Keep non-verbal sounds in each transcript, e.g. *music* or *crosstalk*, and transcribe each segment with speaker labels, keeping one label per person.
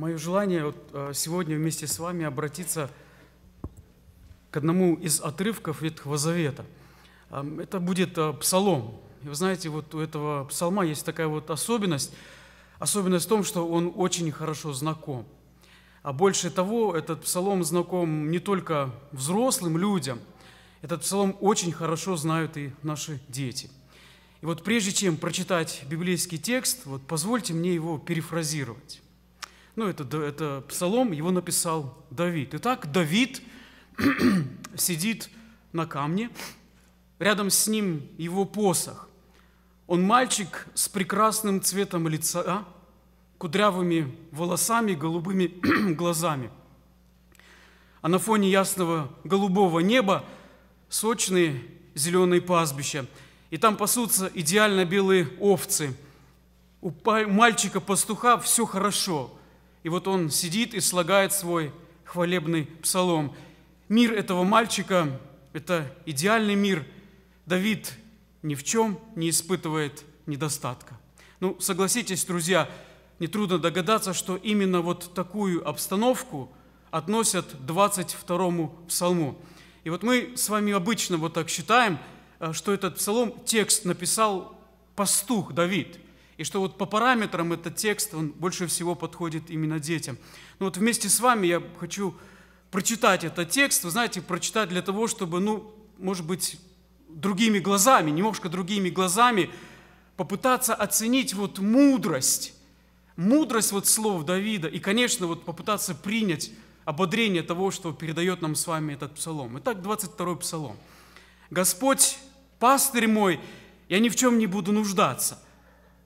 Speaker 1: мое желание вот э, сегодня вместе с вами обратиться к одному из отрывков Ветхого Завета. Эм, это будет э, псалом. И вы знаете, вот у этого псалма есть такая вот особенность. Особенность в том, что он очень хорошо знаком. А больше того, этот псалом знаком не только взрослым людям, этот псалом очень хорошо знают и наши дети. И вот прежде чем прочитать библейский текст, вот позвольте мне его перефразировать. Ну, это, это псалом, его написал Давид. Итак, Давид *clears throat* сидит на камне, рядом с ним его посох. Он мальчик с прекрасным цветом лица, а? кудрявыми волосами, голубыми *clears throat* глазами. А на фоне ясного голубого неба сочные зеленые пастбища. И там пасутся идеально белые овцы. У мальчика-пастуха все хорошо – и вот он сидит и слагает свой хвалебный псалом. Мир этого мальчика – это идеальный мир. Давид ни в чем не испытывает недостатка. Ну, согласитесь, друзья, нетрудно догадаться, что именно вот такую обстановку относят 22-му псалму. И вот мы с вами обычно вот так считаем, э, что этот псалом текст написал пастух Давид – и что вот по параметрам этот текст, он больше всего подходит именно детям. Ну вот вместе с вами я хочу прочитать этот текст, вы знаете, прочитать для того, чтобы, ну, может быть, другими глазами, немножко другими глазами попытаться оценить вот мудрость, мудрость вот слов Давида и, конечно, вот попытаться принять ободрение того, что передает нам с вами этот псалом. Итак, 22-й псалом. «Господь, пастырь мой, я ни в чем не буду нуждаться».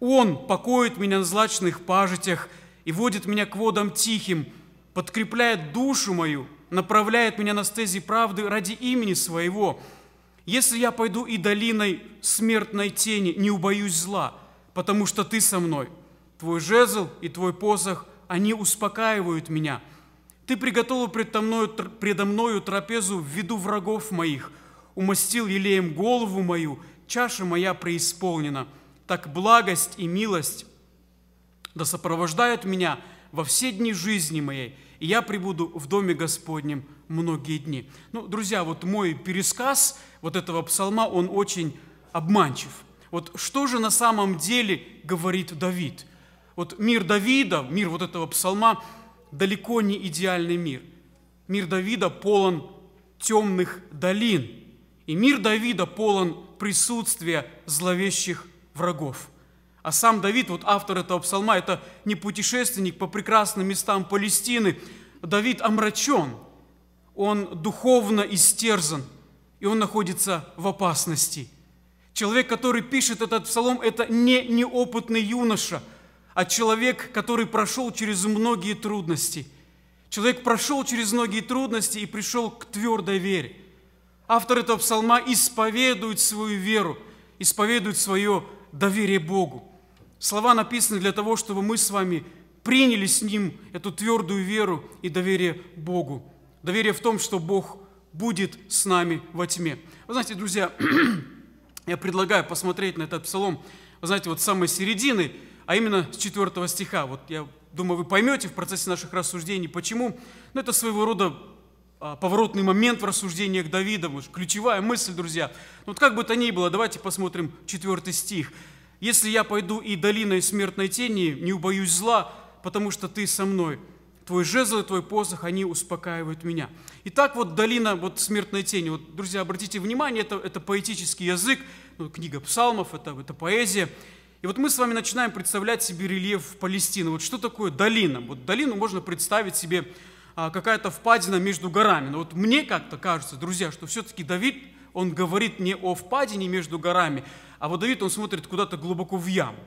Speaker 1: Он покоит меня на злачных пажитях и водит меня к водам тихим, подкрепляет душу мою, направляет меня на стези правды ради имени своего. Если я пойду и долиной смертной тени, не убоюсь зла, потому что ты со мной. Твой жезл и твой посох, они успокаивают меня. Ты приготовил предо мною, предо мною трапезу в виду врагов моих, умастил елеем голову мою, чаша моя преисполнена» так благость и милость да сопровождают меня во все дни жизни моей, и я пребуду в доме Господнем многие дни». Ну, друзья, вот мой пересказ вот этого псалма, он очень обманчив. Вот что же на самом деле говорит Давид? Вот мир Давида, мир вот этого псалма, далеко не идеальный мир. Мир Давида полон темных долин, и мир Давида полон присутствия зловещих врагов. А сам Давид, вот автор этого псалма, это не путешественник по прекрасным местам Палестины. Давид омрачен, он духовно истерзан, и он находится в опасности. Человек, который пишет этот псалом, это не неопытный юноша, а человек, который прошел через многие трудности. Человек прошел через многие трудности и пришел к твердой вере. Автор этого псалма исповедует свою веру, исповедует свое доверие Богу. Слова написаны для того, чтобы мы с вами приняли с Ним эту твердую веру и доверие Богу. Доверие в том, что Бог будет с нами во тьме. Вы знаете, друзья, *clears throat* я предлагаю посмотреть на этот псалом, вы знаете, вот с самой середины, а именно с 4 стиха. Вот я думаю, вы поймете в процессе наших рассуждений, почему. Но ну, это своего рода а, поворотный момент в рассуждениях Давида, ключевая мысль, друзья. Ну вот как бы то ни было, давайте посмотрим четвертый стих. «Если я пойду и долиной смертной тени, не убоюсь зла, потому что ты со мной. Твой жезл и твой посох, они успокаивают меня». И так вот долина вот смертной тени. Вот, друзья, обратите внимание, это, это поэтический язык, ну, книга псалмов, это, это поэзия. И вот мы с вами начинаем представлять себе рельеф Палестины. Вот что такое долина? Вот долину можно представить себе а, какая-то впадина между горами. Но вот мне как-то кажется, друзья, что все-таки Давид, он говорит не о впадине между горами, а вот Давид, он смотрит куда-то глубоко в яму.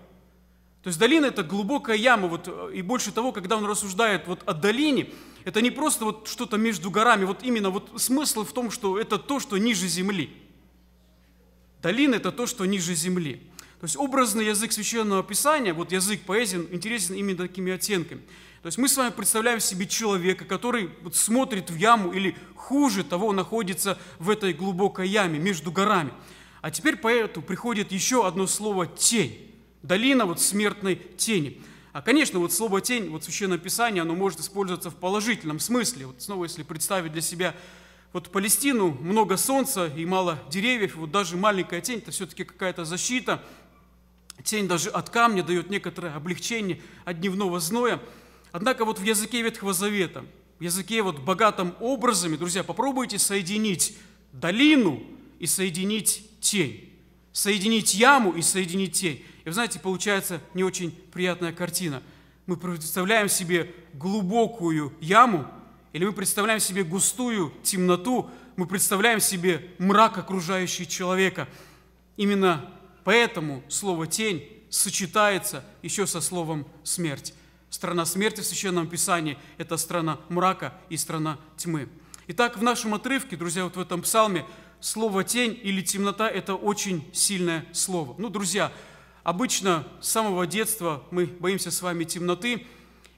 Speaker 1: То есть долина – это глубокая яма, вот, и больше того, когда он рассуждает вот о долине, это не просто вот что-то между горами, вот именно вот смысл в том, что это то, что ниже земли. Долина – это то, что ниже земли. То есть образный язык Священного Писания, вот язык поэзии, интересен именно такими оттенками – то есть мы с вами представляем себе человека, который смотрит в яму или хуже того находится в этой глубокой яме между горами. А теперь поэту приходит еще одно слово «тень». Долина вот смертной тени. А, конечно, вот слово «тень», вот Священное Писание, оно может использоваться в положительном смысле. Вот снова, если представить для себя вот Палестину, много солнца и мало деревьев, вот даже маленькая тень – это все-таки какая-то защита. Тень даже от камня дает некоторое облегчение от дневного зноя. Однако вот в языке Ветхого Завета, в языке вот богатом образами, друзья, попробуйте соединить долину и соединить тень, соединить яму и соединить тень. И вы знаете, получается не очень приятная картина. Мы представляем себе глубокую яму, или мы представляем себе густую темноту, мы представляем себе мрак, окружающий человека. Именно поэтому слово «тень» сочетается еще со словом «смерть». Страна смерти в Священном Писании – это страна мрака и страна тьмы. Итак, в нашем отрывке, друзья, вот в этом псалме, слово «тень» или «темнота» – это очень сильное слово. Ну, друзья, обычно с самого детства мы боимся с вами темноты,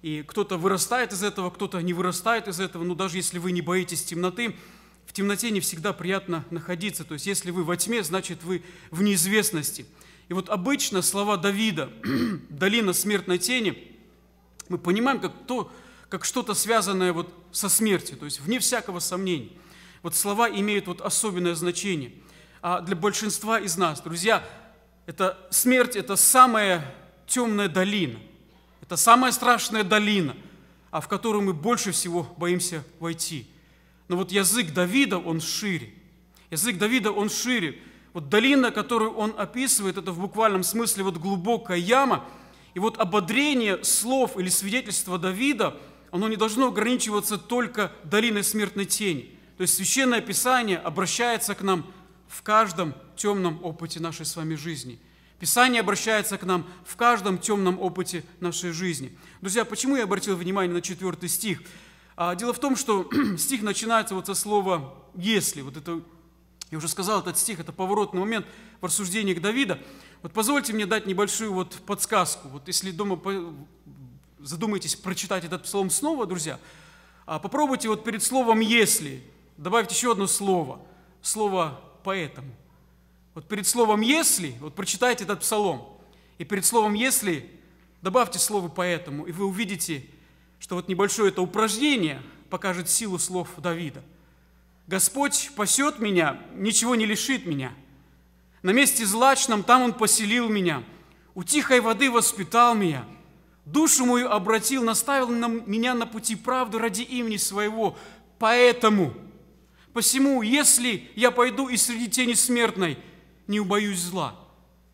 Speaker 1: и кто-то вырастает из этого, кто-то не вырастает из этого, но даже если вы не боитесь темноты, в темноте не всегда приятно находиться. То есть если вы во тьме, значит вы в неизвестности. И вот обычно слова Давида *clears throat* «долина смертной тени» Мы понимаем, как, то, как что-то связанное вот со смертью, то есть вне всякого сомнения. Вот слова имеют вот особенное значение. А для большинства из нас, друзья, это смерть – это самая темная долина, это самая страшная долина, а в которую мы больше всего боимся войти. Но вот язык Давида, он шире. Язык Давида, он шире. Вот долина, которую он описывает, это в буквальном смысле вот глубокая яма – и вот ободрение слов или свидетельство Давида, оно не должно ограничиваться только долиной смертной тени. То есть Священное Писание обращается к нам в каждом темном опыте нашей с вами жизни. Писание обращается к нам в каждом темном опыте нашей жизни. Друзья, почему я обратил внимание на четвертый стих? А, дело в том, что *clears throat* стих начинается вот со слова «если». Вот это, я уже сказал, этот стих – это поворотный момент в рассуждении к Давида. Вот позвольте мне дать небольшую вот подсказку. Вот если дома задумаетесь прочитать этот псалом снова, друзья, а попробуйте вот перед словом «если» добавить еще одно слово. Слово «поэтому». Вот перед словом «если» вот прочитайте этот псалом. И перед словом «если» добавьте слово «поэтому», и вы увидите, что вот небольшое это упражнение покажет силу слов Давида. «Господь пасет меня, ничего не лишит меня». На месте злачном там он поселил меня, у тихой воды воспитал меня, душу мою обратил, наставил на меня на пути правды ради имени своего. Поэтому, посему, если я пойду из среди тени смертной, не убоюсь зла,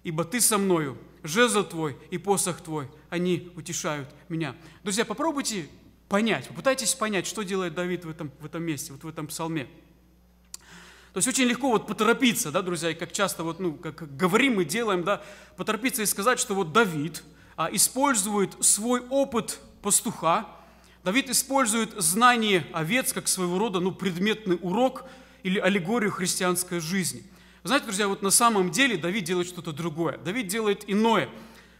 Speaker 1: ибо ты со мною, жезл твой и посох твой, они утешают меня. Друзья, попробуйте понять, попытайтесь понять, что делает Давид в этом, в этом месте, вот в этом псалме. То есть очень легко вот поторопиться, да, друзья, и как часто вот, ну, как говорим и делаем, да, поторопиться и сказать, что вот Давид а, использует свой опыт пастуха, Давид использует знание овец как своего рода, ну, предметный урок или аллегорию христианской жизни. знаете, друзья, вот на самом деле Давид делает что-то другое. Давид делает иное.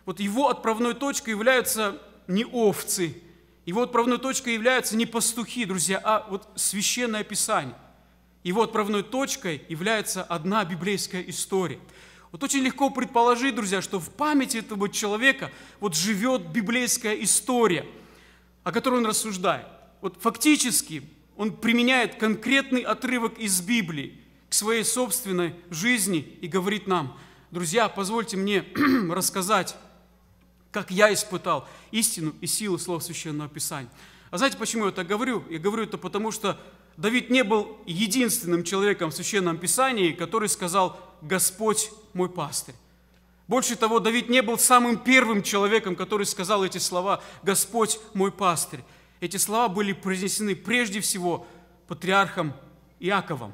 Speaker 1: Вот его отправной точкой являются не овцы, его отправной точкой являются не пастухи, друзья, а вот священное писание. Его отправной точкой является одна библейская история. Вот очень легко предположить, друзья, что в памяти этого человека вот живет библейская история, о которой он рассуждает. Вот фактически он применяет конкретный отрывок из Библии к своей собственной жизни и говорит нам, друзья, позвольте мне *clears throat* рассказать, как я испытал истину и силу Слова Священного Писания. А знаете, почему я так говорю? Я говорю это потому, что Давид не был единственным человеком в Священном Писании, который сказал «Господь мой пастырь». Больше того, Давид не был самым первым человеком, который сказал эти слова «Господь мой пастырь». Эти слова были произнесены прежде всего патриархом Иаковом.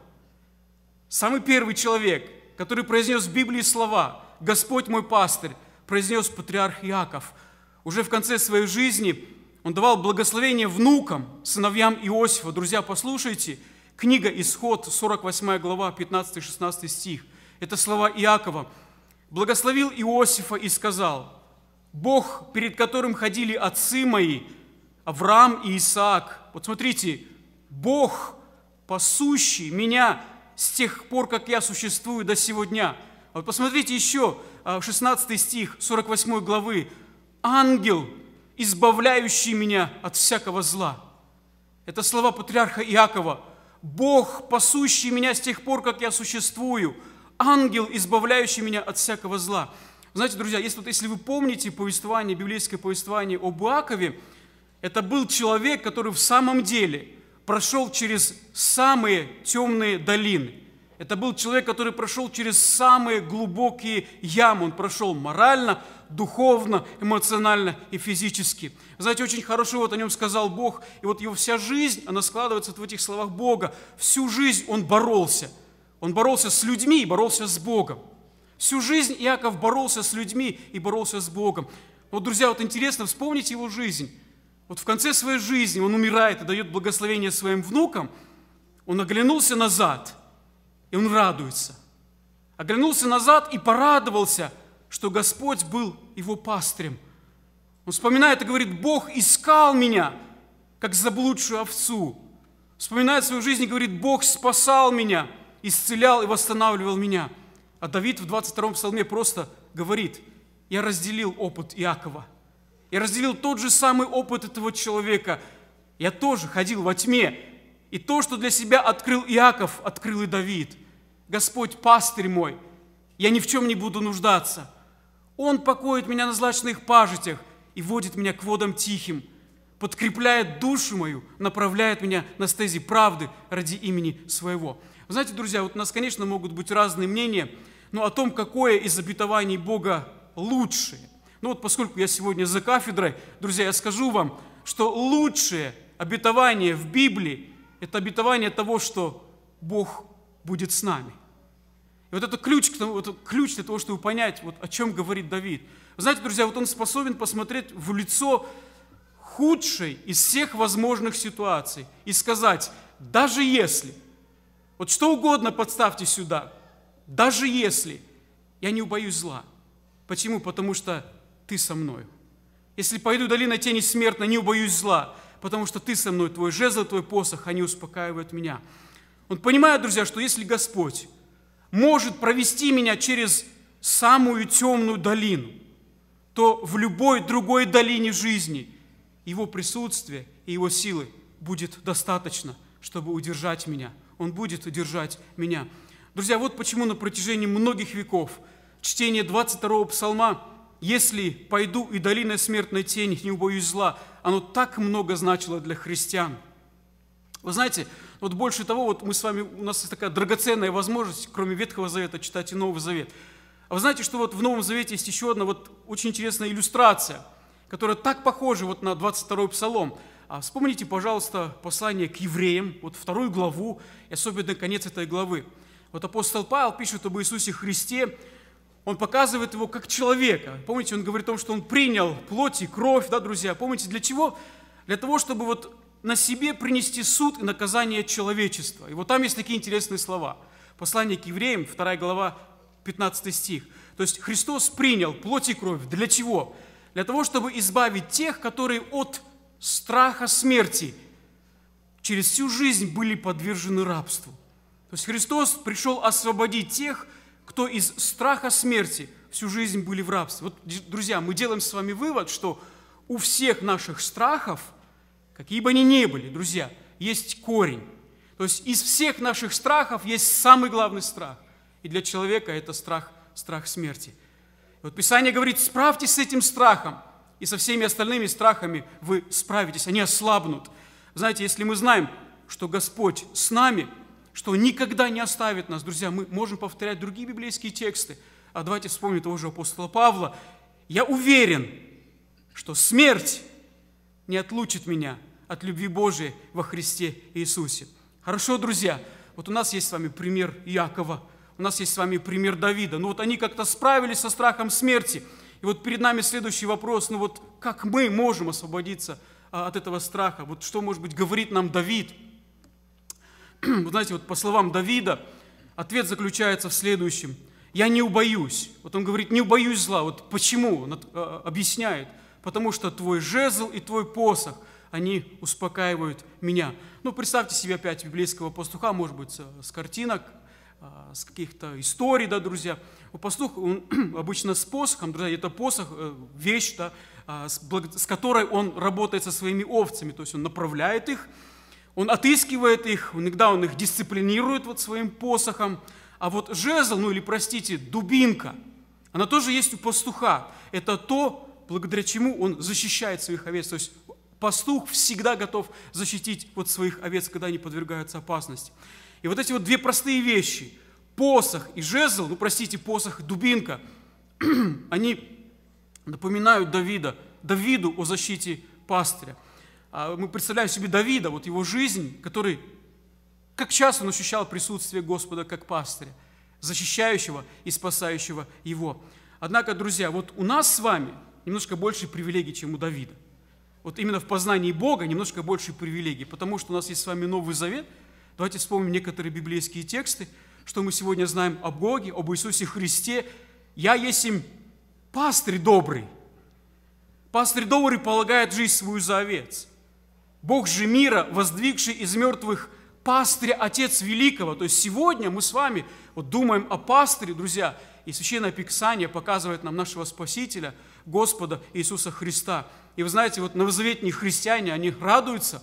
Speaker 1: Самый первый человек, который произнес в Библии слова «Господь мой пастырь», произнес патриарх Иаков. Уже в конце своей жизни он давал благословение внукам, сыновьям Иосифа. Друзья, послушайте, книга Исход, 48 глава, 15-16 стих. Это слова Иакова. «Благословил Иосифа и сказал, Бог, перед которым ходили отцы мои, Авраам и Исаак». Вот смотрите, Бог, пасущий меня с тех пор, как я существую до сегодня. Вот посмотрите еще 16 а, стих 48 главы. «Ангел, избавляющий меня от всякого зла. Это слова патриарха Иакова. Бог, пасущий меня с тех пор, как я существую, ангел, избавляющий меня от всякого зла. Знаете, друзья, если, вот, если вы помните повествование, библейское повествование об Иакове, это был человек, который в самом деле прошел через самые темные долины – это был человек, который прошел через самые глубокие ямы. Он прошел морально, духовно, эмоционально и физически. Знаете, очень хорошо вот о нем сказал Бог. И вот его вся жизнь, она складывается вот в этих словах Бога. Всю жизнь он боролся. Он боролся с людьми и боролся с Богом. Всю жизнь Иаков боролся с людьми и боролся с Богом. Вот, друзья, вот интересно вспомнить его жизнь. Вот в конце своей жизни он умирает и дает благословение своим внукам. Он оглянулся назад – и он радуется. Оглянулся назад и порадовался, что Господь был его пастрем. Он вспоминает и говорит, Бог искал меня, как заблудшую овцу. Вспоминает свою жизнь и говорит, Бог спасал меня, исцелял и восстанавливал меня. А Давид в 22-м псалме просто говорит, я разделил опыт Иакова. Я разделил тот же самый опыт этого человека. Я тоже ходил во тьме. И то, что для себя открыл Иаков, открыл и Давид. Господь пастырь мой, я ни в чем не буду нуждаться. Он покоит меня на злачных пажитях и водит меня к водам тихим, подкрепляет душу мою, направляет меня на стези правды ради имени своего». знаете, друзья, вот у нас, конечно, могут быть разные мнения, но о том, какое из обетований Бога лучшее. Ну вот поскольку я сегодня за кафедрой, друзья, я скажу вам, что лучшее обетование в Библии – это обетование того, что Бог будет с нами. И вот это ключ, это ключ для того, чтобы понять, вот о чем говорит Давид. Вы знаете, друзья, вот он способен посмотреть в лицо худшей из всех возможных ситуаций и сказать, даже если, вот что угодно подставьте сюда, даже если, я не убоюсь зла. Почему? Потому что ты со мною. Если пойду долина тени смертной, не убоюсь зла, потому что ты со мной, твой жезл, твой посох, они успокаивают меня. Он понимает, друзья, что если Господь может провести меня через самую темную долину, то в любой другой долине жизни Его присутствие и Его силы будет достаточно, чтобы удержать меня. Он будет удержать меня. Друзья, вот почему на протяжении многих веков чтение 22-го псалма «Если пойду и долиной смертной тени не убоюсь зла», оно так много значило для христиан. Вы знаете, вот больше того, вот мы с вами, у нас есть такая драгоценная возможность, кроме Ветхого Завета, читать и Новый Завет. А вы знаете, что вот в Новом Завете есть еще одна вот очень интересная иллюстрация, которая так похожа вот на 22-й Псалом. А вспомните, пожалуйста, послание к евреям, вот вторую главу, и особенно конец этой главы. Вот апостол Павел пишет об Иисусе Христе, он показывает его как человека. Помните, он говорит о том, что он принял плоть и кровь, да, друзья? Помните, для чего? Для того, чтобы вот на себе принести суд и наказание человечества. И вот там есть такие интересные слова. Послание к евреям, 2 глава, 15 стих. То есть Христос принял плоть и кровь. Для чего? Для того, чтобы избавить тех, которые от страха смерти через всю жизнь были подвержены рабству. То есть Христос пришел освободить тех, кто из страха смерти всю жизнь были в рабстве. Вот, друзья, мы делаем с вами вывод, что у всех наших страхов – какие бы они ни были, друзья, есть корень. То есть из всех наших страхов есть самый главный страх. И для человека это страх, страх смерти. И вот Писание говорит, справьтесь с этим страхом, и со всеми остальными страхами вы справитесь, они ослабнут. Знаете, если мы знаем, что Господь с нами, что никогда не оставит нас, друзья, мы можем повторять другие библейские тексты. А давайте вспомним того же апостола Павла. Я уверен, что смерть не отлучит меня от любви Божией во Христе Иисусе. Хорошо, друзья, вот у нас есть с вами пример Иакова, у нас есть с вами пример Давида. Ну вот они как-то справились со страхом смерти. И вот перед нами следующий вопрос, ну вот как мы можем освободиться а, от этого страха? Вот что, может быть, говорит нам Давид? *clears throat* Вы знаете, вот по словам Давида, ответ заключается в следующем. Я не убоюсь. Вот он говорит, не убоюсь зла. Вот почему? Он а, объясняет. Потому что твой жезл и твой посох – они успокаивают меня. Ну, представьте себе опять библейского пастуха, может быть, с картинок, а, с каких-то историй, да, друзья. У пастух, он *clears throat* обычно с посохом, друзья, это посох, э, вещь, да, а, с, которой он работает со своими овцами, то есть он направляет их, он отыскивает их, иногда он их дисциплинирует вот своим посохом. А вот жезл, ну или, простите, дубинка, она тоже есть у пастуха. Это то, благодаря чему он защищает своих овец. То есть Пастух всегда готов защитить вот своих овец, когда они подвергаются опасности. И вот эти вот две простые вещи, посох и жезл, ну, простите, посох, и дубинка, *clears throat* они напоминают Давида, Давиду о защите пастыря. А мы представляем себе Давида, вот его жизнь, который, как часто он ощущал присутствие Господа как пастыря, защищающего и спасающего его. Однако, друзья, вот у нас с вами немножко больше привилегий, чем у Давида вот именно в познании Бога немножко больше привилегий, потому что у нас есть с вами Новый Завет. Давайте вспомним некоторые библейские тексты, что мы сегодня знаем о Боге, об Иисусе Христе. «Я есть им пастырь добрый». Пастырь добрый полагает жизнь свою за овец. Бог же мира, воздвигший из мертвых пастыря, Отец Великого. То есть сегодня мы с вами вот думаем о пастыре, друзья, и Священное Писание показывает нам нашего Спасителя, Господа Иисуса Христа – и вы знаете, вот новозаветные христиане, они радуются,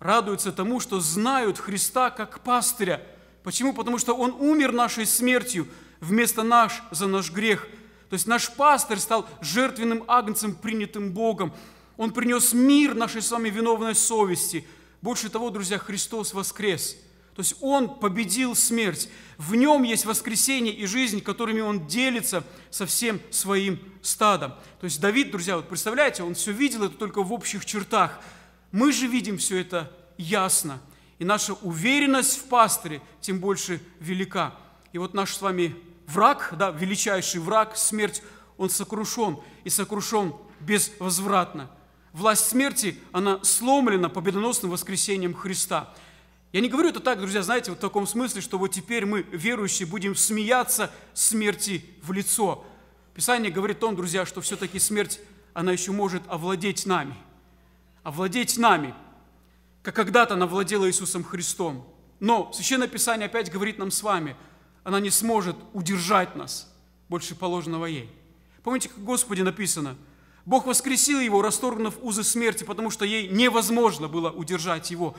Speaker 1: радуются тому, что знают Христа как пастыря. Почему? Потому что Он умер нашей смертью вместо наш за наш грех. То есть наш пастырь стал жертвенным агнцем, принятым Богом. Он принес мир нашей с вами виновной совести. Больше того, друзья, Христос воскрес – то есть Он победил смерть. В Нем есть воскресение и жизнь, которыми Он делится со всем своим стадом. То есть Давид, друзья, вот представляете, он все видел это только в общих чертах. Мы же видим все это ясно. И наша уверенность в пастыре тем больше велика. И вот наш с вами враг, да, величайший враг, смерть, он сокрушен и сокрушен безвозвратно. Власть смерти, она сломлена победоносным воскресением Христа – я не говорю это так, друзья, знаете, вот в таком смысле, что вот теперь мы, верующие, будем смеяться смерти в лицо. Писание говорит о том, друзья, что все-таки смерть, она еще может овладеть нами. Овладеть нами, как когда-то она владела Иисусом Христом. Но Священное Писание опять говорит нам с вами, она не сможет удержать нас больше положенного ей. Помните, как Господи написано, Бог воскресил его, расторгнув узы смерти, потому что ей невозможно было удержать его.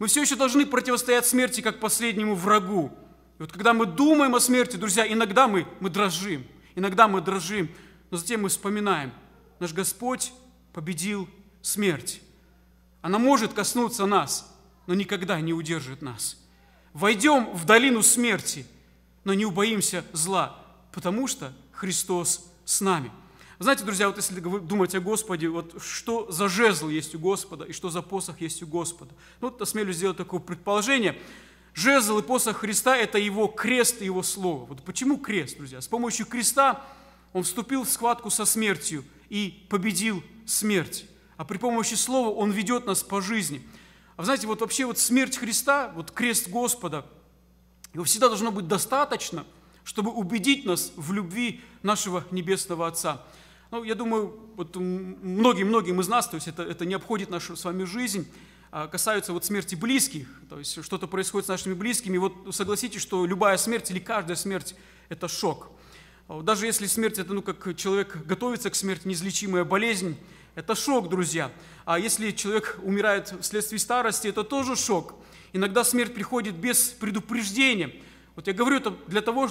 Speaker 1: Мы все еще должны противостоять смерти как последнему врагу. И вот когда мы думаем о смерти, друзья, иногда мы, мы дрожим, иногда мы дрожим, но затем мы вспоминаем, наш Господь победил смерть. Она может коснуться нас, но никогда не удержит нас. Войдем в долину смерти, но не убоимся зла, потому что Христос с нами – вы знаете, друзья, вот если вы думаете о Господе, вот что за жезл есть у Господа и что за посох есть у Господа? Ну, вот осмелюсь сделать такое предположение. Жезл и посох Христа – это его крест и его слово. Вот почему крест, друзья? С помощью креста он вступил в схватку со смертью и победил смерть. А при помощи слова он ведет нас по жизни. А знаете, вот вообще вот смерть Христа, вот крест Господа, его всегда должно быть достаточно, чтобы убедить нас в любви нашего Небесного Отца. Ну, я думаю, вот многие, многим из нас, то есть это, это не обходит нашу с вами жизнь, а, касаются вот смерти близких, то есть что-то происходит с нашими близкими. Вот согласитесь, что любая смерть или каждая смерть – это шок. А даже если смерть – это, ну, как человек готовится к смерти, неизлечимая болезнь, это шок, друзья. А если человек умирает вследствие старости, это тоже шок. Иногда смерть приходит без предупреждения. Вот я говорю это для того,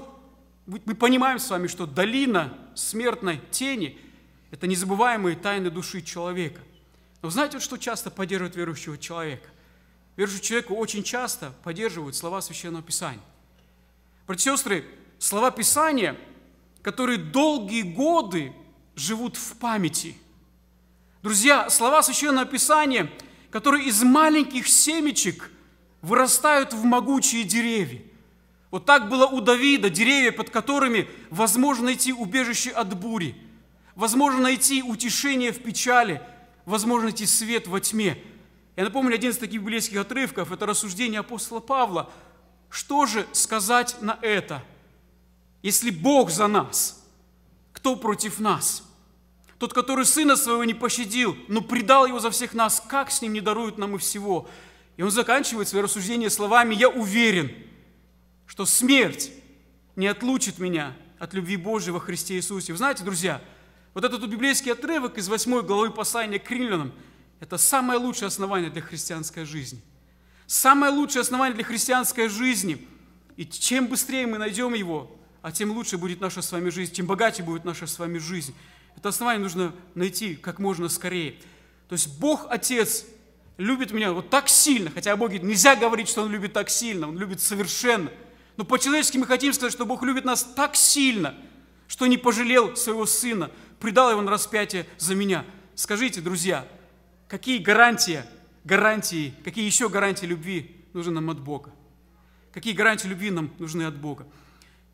Speaker 1: мы понимаем с вами, что долина смертной тени – это незабываемые тайны души человека. Но знаете, что часто поддерживает верующего человека? Верующего человека очень часто поддерживают слова Священного Писания. Братья и сестры, слова Писания, которые долгие годы живут в памяти. Друзья, слова Священного Писания, которые из маленьких семечек вырастают в могучие деревья. Вот так было у Давида, деревья, под которыми возможно найти убежище от бури – Возможно найти утешение в печали, возможно найти свет во тьме. Я напомню один из таких библейских отрывков, это рассуждение апостола Павла. Что же сказать на это? Если Бог за нас, кто против нас? Тот, который сына своего не пощадил, но предал его за всех нас, как с ним не даруют нам и всего? И он заканчивает свое рассуждение словами «Я уверен, что смерть не отлучит меня от любви Божьей во Христе Иисусе». Вы знаете, друзья, вот этот библейский отрывок из 8 главы послания к римлянам – это самое лучшее основание для христианской жизни. Самое лучшее основание для христианской жизни. И чем быстрее мы найдем его, а тем лучше будет наша с вами жизнь, тем богаче будет наша с вами жизнь. Это основание нужно найти как можно скорее. То есть Бог Отец любит меня вот так сильно, хотя Боге нельзя говорить, что Он любит так сильно, Он любит совершенно. Но по-человечески мы хотим сказать, что Бог любит нас так сильно, что не пожалел своего Сына, предал его на распятие за меня. Скажите, друзья, какие гарантии, гарантии, какие еще гарантии любви нужны нам от Бога? Какие гарантии любви нам нужны от Бога?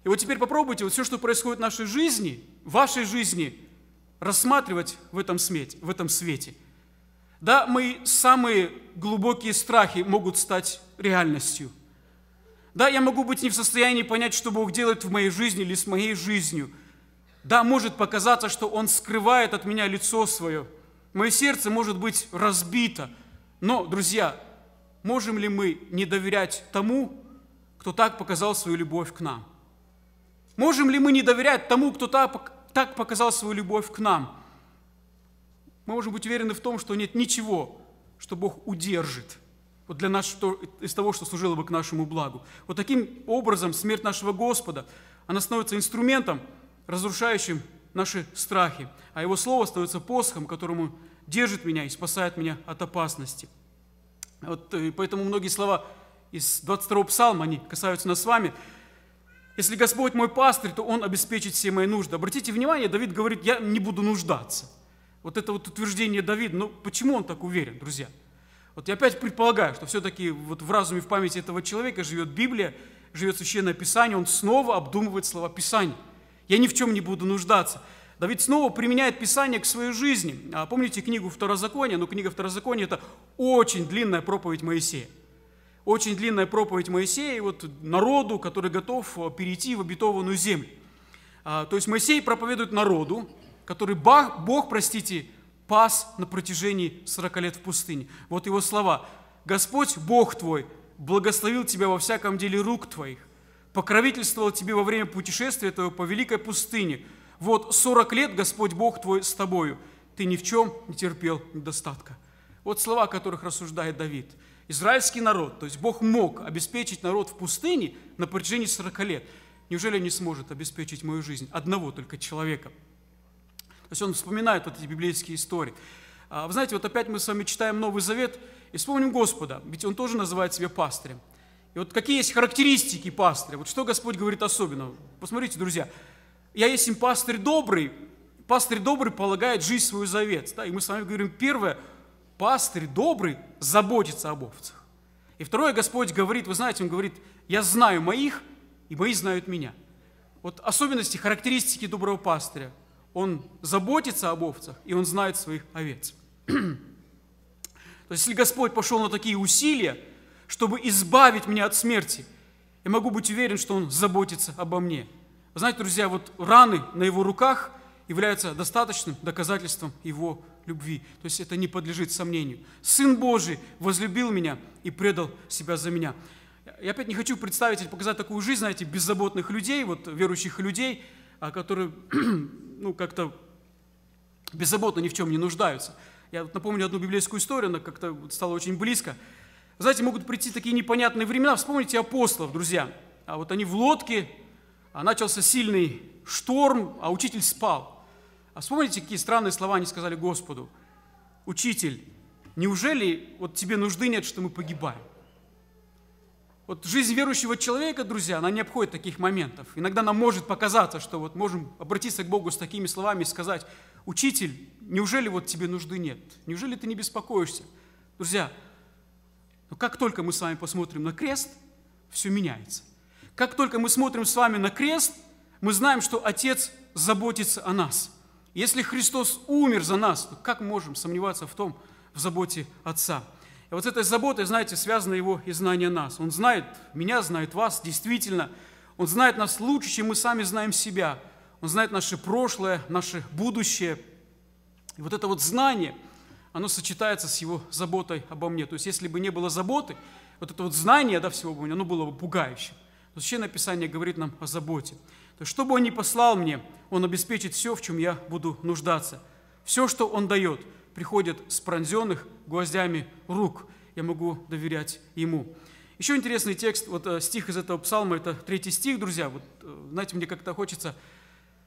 Speaker 1: И вот теперь попробуйте вот все, что происходит в нашей жизни, в вашей жизни, рассматривать в этом, смете, в этом свете. Да, мы самые глубокие страхи могут стать реальностью. Да, я могу быть не в состоянии понять, что Бог делает в моей жизни или с моей жизнью – да, может показаться, что он скрывает от меня лицо свое. Мое сердце может быть разбито. Но, друзья, можем ли мы не доверять тому, кто так показал свою любовь к нам? Можем ли мы не доверять тому, кто так показал свою любовь к нам? Мы можем быть уверены в том, что нет ничего, что Бог удержит вот для нас, что, из того, что служило бы к нашему благу. Вот таким образом смерть нашего Господа, она становится инструментом, разрушающим наши страхи, а Его Слово становится посохом, которому держит меня и спасает меня от опасности. Вот, и э, поэтому многие слова из 22-го псалма, они касаются нас с вами. «Если Господь мой пастырь, то Он обеспечит все мои нужды». Обратите внимание, Давид говорит, я не буду нуждаться. Вот это вот утверждение Давида, Но ну, почему он так уверен, друзья? Вот я опять предполагаю, что все-таки вот в разуме, в памяти этого человека живет Библия, живет Священное Писание, он снова обдумывает слова Писания – я ни в чем не буду нуждаться. Давид снова применяет Писание к своей жизни. А, помните книгу Второзакония? Ну, книга Второзакония – это очень длинная проповедь Моисея. Очень длинная проповедь Моисея вот народу, который готов а, перейти в обетованную землю. А, то есть Моисей проповедует народу, который Бог, Бог простите, пас на протяжении 40 лет в пустыне. Вот его слова. «Господь, Бог твой, благословил тебя во всяком деле рук твоих, покровительствовал тебе во время путешествия твоего по великой пустыне. Вот 40 лет Господь Бог твой с тобою. Ты ни в чем не терпел недостатка. Вот слова, о которых рассуждает Давид. Израильский народ, то есть Бог мог обеспечить народ в пустыне на протяжении 40 лет. Неужели не сможет обеспечить мою жизнь одного только человека? То есть он вспоминает вот эти библейские истории. А, вы знаете, вот опять мы с вами читаем Новый Завет и вспомним Господа, ведь он тоже называет себя пастырем – и вот какие есть характеристики пастыря? Вот что Господь говорит особенно? Посмотрите, друзья. Я если пастырь добрый. Пастырь добрый полагает жизнь свою завет. Да? И мы с вами говорим, первое, пастырь добрый заботится об овцах. И второе, Господь говорит, вы знаете, Он говорит, я знаю моих, и мои знают меня. Вот особенности, характеристики доброго пастыря. Он заботится об овцах, и он знает своих овец. *clears throat* То есть, если Господь пошел на такие усилия, чтобы избавить меня от смерти. Я могу быть уверен, что Он заботится обо мне. Вы знаете, друзья, вот раны на Его руках являются достаточным доказательством Его любви. То есть это не подлежит сомнению. Сын Божий возлюбил меня и предал себя за меня. Я опять не хочу представить или показать такую жизнь, знаете, беззаботных людей, вот верующих людей, а, которые *clears throat* ну, как-то беззаботно ни в чем не нуждаются. Я напомню одну библейскую историю, она как-то стала очень близко. Знаете, могут прийти такие непонятные времена. Вспомните апостолов, друзья. А вот они в лодке, а начался сильный шторм, а учитель спал. А вспомните, какие странные слова они сказали Господу. Учитель, неужели вот тебе нужды нет, что мы погибаем? Вот жизнь верующего человека, друзья, она не обходит таких моментов. Иногда нам может показаться, что вот можем обратиться к Богу с такими словами и сказать, «Учитель, неужели вот тебе нужды нет? Неужели ты не беспокоишься?» Друзья, но как только мы с вами посмотрим на крест, все меняется. Как только мы смотрим с вами на крест, мы знаем, что Отец заботится о нас. Если Христос умер за нас, то как можем сомневаться в том, в заботе Отца? И вот с этой заботой, знаете, связано его и знание нас. Он знает меня, знает вас, действительно. Он знает нас лучше, чем мы сами знаем себя. Он знает наше прошлое, наше будущее. И вот это вот знание – оно сочетается с его заботой обо мне. То есть, если бы не было заботы, вот это вот знание да, всего бы, оно было бы пугающим. Но Священное Писание говорит нам о заботе. То есть, что бы Он ни послал мне, Он обеспечит все, в чем я буду нуждаться. Все, что Он дает, приходит с пронзенных гвоздями рук. Я могу доверять Ему. Еще интересный текст, вот э, стих из этого псалма, это третий стих, друзья. Вот, э, знаете, мне как-то хочется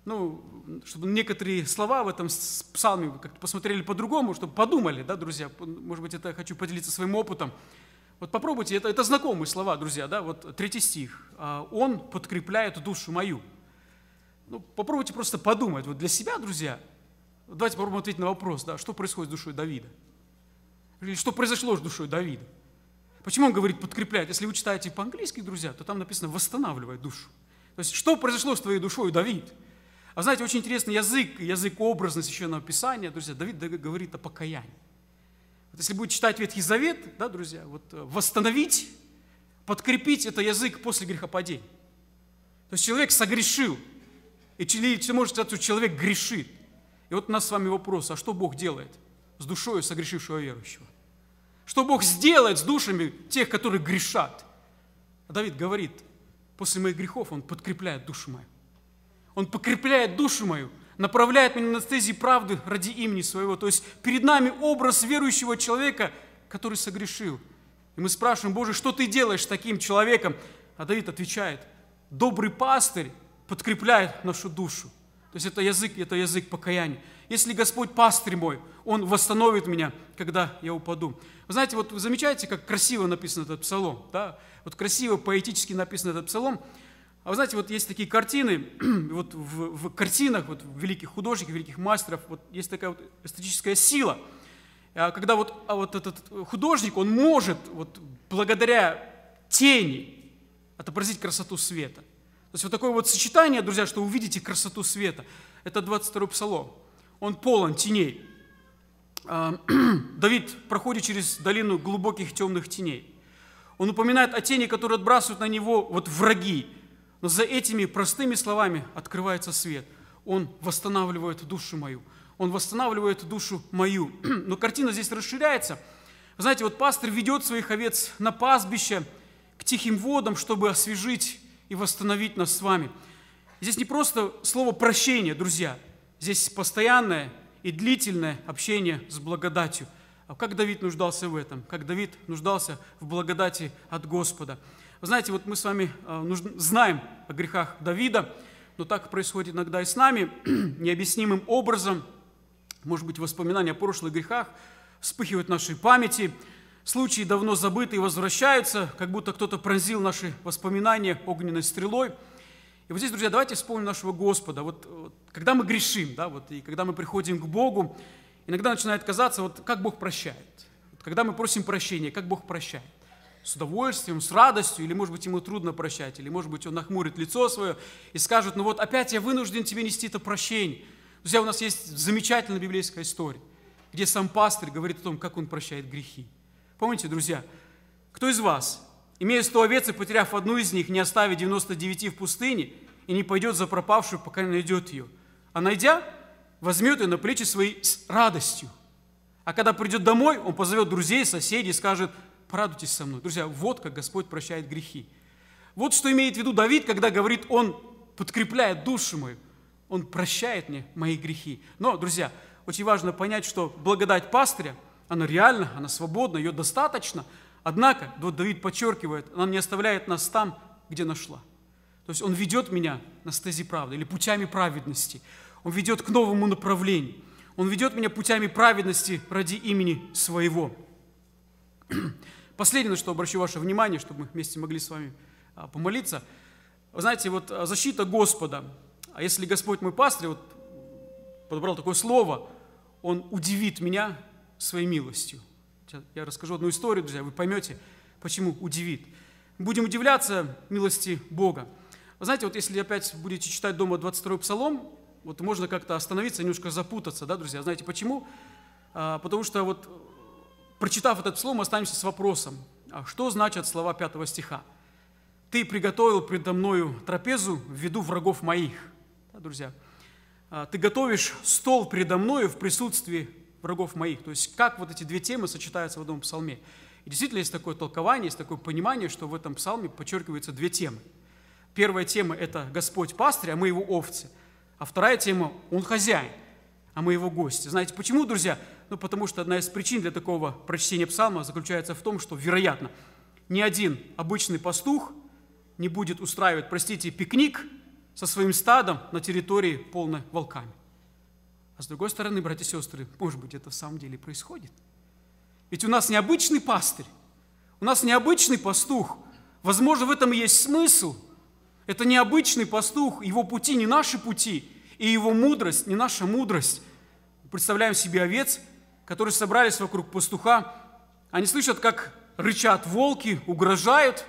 Speaker 1: ну, чтобы некоторые слова в этом псалме как-то посмотрели по-другому, чтобы подумали, да, друзья, может быть, это хочу поделиться своим опытом. Вот попробуйте, это, это знакомые слова, друзья, да, вот третий стих. «А, «Он подкрепляет душу мою». Ну, попробуйте просто подумать, вот для себя, друзья, давайте попробуем ответить на вопрос, да, что происходит с душой Давида? Или что произошло с душой Давида? Почему он говорит «подкрепляет»? Если вы читаете по-английски, друзья, то там написано «восстанавливает душу». То есть, что произошло с твоей душой, Давид? А знаете, очень интересный язык, язык образа Священного Писания, друзья, Давид говорит о покаянии. Вот если будет читать Ветхий Завет, да, друзья, вот э, восстановить, подкрепить это язык после грехопадения. То есть человек согрешил, и может сказать, что человек грешит. И вот у нас с вами вопрос, а что Бог делает с душою согрешившего верующего? Что Бог сделает с душами тех, которые грешат? А Давид говорит, после моих грехов Он подкрепляет душу мою. Он покрепляет душу мою, направляет меня на стези правды ради имени своего. То есть перед нами образ верующего человека, который согрешил. И мы спрашиваем, Боже, что ты делаешь с таким человеком? А Давид отвечает, добрый пастырь подкрепляет нашу душу. То есть это язык, это язык покаяния. Если Господь пастырь мой, Он восстановит меня, когда я упаду. Вы знаете, вот вы замечаете, как красиво написан этот псалом, да? Вот красиво, поэтически написан этот псалом. А вы знаете, вот есть такие картины, *clears throat* вот в, в картинах вот великих художников, великих мастеров, вот есть такая вот эстетическая сила, а когда вот, а вот этот художник, он может вот благодаря тени отобразить красоту света. То есть вот такое вот сочетание, друзья, что увидите красоту света, это 22-й псалом. Он полон теней. А, *clears throat* Давид проходит через долину глубоких темных теней. Он упоминает о тени, которые отбрасывают на него вот враги, но за этими простыми словами открывается свет. Он восстанавливает душу мою. Он восстанавливает душу мою. *clears throat* Но картина здесь расширяется. Знаете, вот пастор ведет своих овец на пастбище к тихим водам, чтобы освежить и восстановить нас с вами. Здесь не просто слово прощение, друзья. Здесь постоянное и длительное общение с благодатью. А как Давид нуждался в этом? Как Давид нуждался в благодати от Господа – вы знаете, вот мы с вами э, знаем о грехах Давида, но так происходит иногда и с нами, *clears throat* необъяснимым образом, может быть, воспоминания о прошлых грехах вспыхивают в нашей памяти, случаи давно забытые возвращаются, как будто кто-то пронзил наши воспоминания огненной стрелой. И вот здесь, друзья, давайте вспомним нашего Господа. Вот, вот когда мы грешим, да, вот, и когда мы приходим к Богу, иногда начинает казаться, вот как Бог прощает. Вот, когда мы просим прощения, как Бог прощает с удовольствием, с радостью, или, может быть, ему трудно прощать, или, может быть, он нахмурит лицо свое и скажет, ну вот опять я вынужден тебе нести это прощение. Друзья, у нас есть замечательная библейская история, где сам пастырь говорит о том, как он прощает грехи. Помните, друзья, кто из вас, имея 100 овец и потеряв одну из них, не оставит 99 в пустыне и не пойдет за пропавшую, пока не найдет ее, а найдя, возьмет ее на плечи свои с радостью. А когда придет домой, он позовет друзей, соседей и скажет – порадуйтесь со мной. Друзья, вот как Господь прощает грехи. Вот что имеет в виду Давид, когда говорит, Он подкрепляет душу мою, Он прощает мне мои грехи. Но, друзья, очень важно понять, что благодать пастыря, она реальна, она свободна, ее достаточно. Однако, вот Давид подчеркивает, она не оставляет нас там, где нашла. То есть Он ведет меня на стези правды или путями праведности. Он ведет к новому направлению. Он ведет меня путями праведности ради имени Своего. Последнее, на что обращу ваше внимание, чтобы мы вместе могли с вами а, помолиться. Вы знаете, вот а, защита Господа. А если Господь мой пастырь, вот подобрал такое слово, Он удивит меня своей милостью. Я расскажу одну историю, друзья, вы поймете, почему удивит. Будем удивляться милости Бога. Вы знаете, вот если опять будете читать дома 22-й псалом, вот можно как-то остановиться, немножко запутаться, да, друзья? Знаете почему? А, потому что вот прочитав этот слово, мы останемся с вопросом, а что значат слова 5 стиха? «Ты приготовил предо мною трапезу в виду врагов моих». Да, друзья, а, ты готовишь стол предо мною в присутствии врагов моих. То есть как вот эти две темы сочетаются в одном псалме. И действительно есть такое толкование, есть такое понимание, что в этом псалме подчеркиваются две темы. Первая тема – это Господь пастырь, а мы его овцы. А вторая тема – Он хозяин, а мы его гости. Знаете почему, друзья? Ну, потому что одна из причин для такого прочтения псалма заключается в том, что, вероятно, ни один обычный пастух не будет устраивать, простите, пикник со своим стадом на территории, полной волками. А с другой стороны, братья и сестры, может быть, это в самом деле происходит. Ведь у нас необычный пастырь, у нас необычный пастух. Возможно, в этом и есть смысл. Это необычный пастух, его пути не наши пути, и его мудрость не наша мудрость. Представляем себе овец, которые собрались вокруг пастуха, они слышат, как рычат волки, угрожают.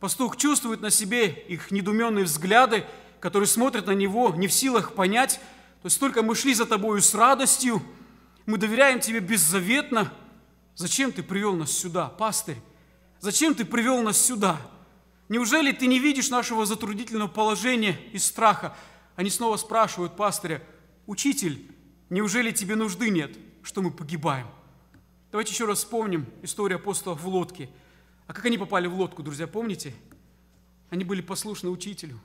Speaker 1: Пастух чувствует на себе их недуменные взгляды, которые смотрят на него, не в силах понять. То есть только мы шли за тобою с радостью, мы доверяем тебе беззаветно. Зачем ты привел нас сюда, пастырь? Зачем ты привел нас сюда? Неужели ты не видишь нашего затруднительного положения и страха? Они снова спрашивают пастыря, «Учитель, неужели тебе нужды нет?» что мы погибаем. Давайте еще раз вспомним историю апостолов в лодке. А как они попали в лодку, друзья, помните? Они были послушны учителю.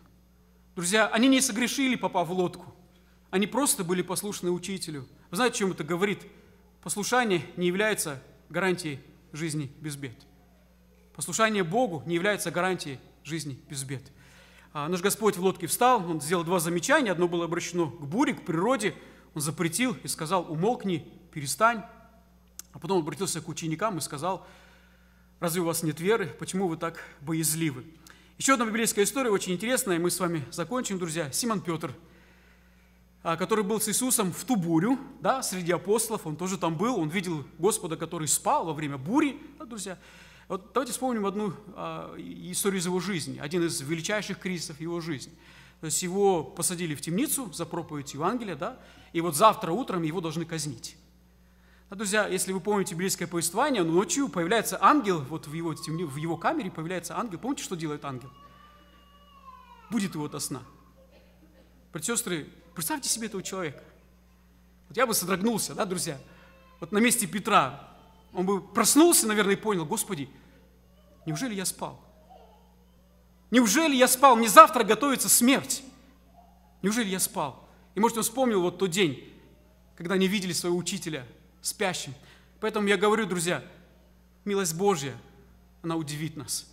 Speaker 1: Друзья, они не согрешили, попав в лодку. Они просто были послушны учителю. Вы знаете, чем это говорит? Послушание не является гарантией жизни без бед. Послушание Богу не является гарантией жизни без бед. А, наш Господь в лодке встал, Он сделал два замечания. Одно было обращено к буре, к природе. Он запретил и сказал, умолкни перестань. А потом обратился к ученикам и сказал, разве у вас нет веры, почему вы так боязливы? Еще одна библейская история, очень интересная, и мы с вами закончим, друзья. Симон Петр, а, который был с Иисусом в ту бурю, да, среди апостолов, он тоже там был, он видел Господа, который спал во время бури, да, друзья. Вот давайте вспомним одну а, историю из его жизни, один из величайших кризисов его жизни. То есть его посадили в темницу за проповедь Евангелия, да, и вот завтра утром его должны казнить. А, друзья, если вы помните библейское повествование, ночью появляется ангел, вот в его, в его камере появляется ангел. Помните, что делает ангел? Будет его до сна. Предсестры, представьте себе этого человека. Вот я бы содрогнулся, да, друзья? Вот на месте Петра. Он бы проснулся, наверное, и понял, Господи, неужели я спал? Неужели я спал? Мне завтра готовится смерть. Неужели я спал? И, может, он вспомнил вот тот день, когда они видели своего учителя – спящим. Поэтому я говорю, друзья, милость Божья, она удивит нас.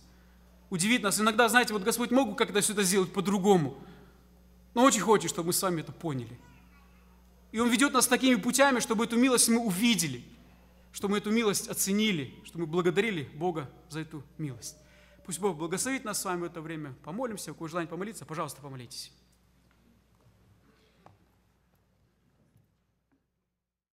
Speaker 1: Удивит нас. Иногда, знаете, вот Господь мог как-то все это сделать по-другому. Но очень хочет, чтобы мы с вами это поняли. И Он ведет нас такими путями, чтобы эту милость мы увидели, чтобы мы эту милость оценили, чтобы мы благодарили Бога за эту милость. Пусть Бог благословит нас с вами в это время. Помолимся. У кого желание помолиться, пожалуйста, помолитесь.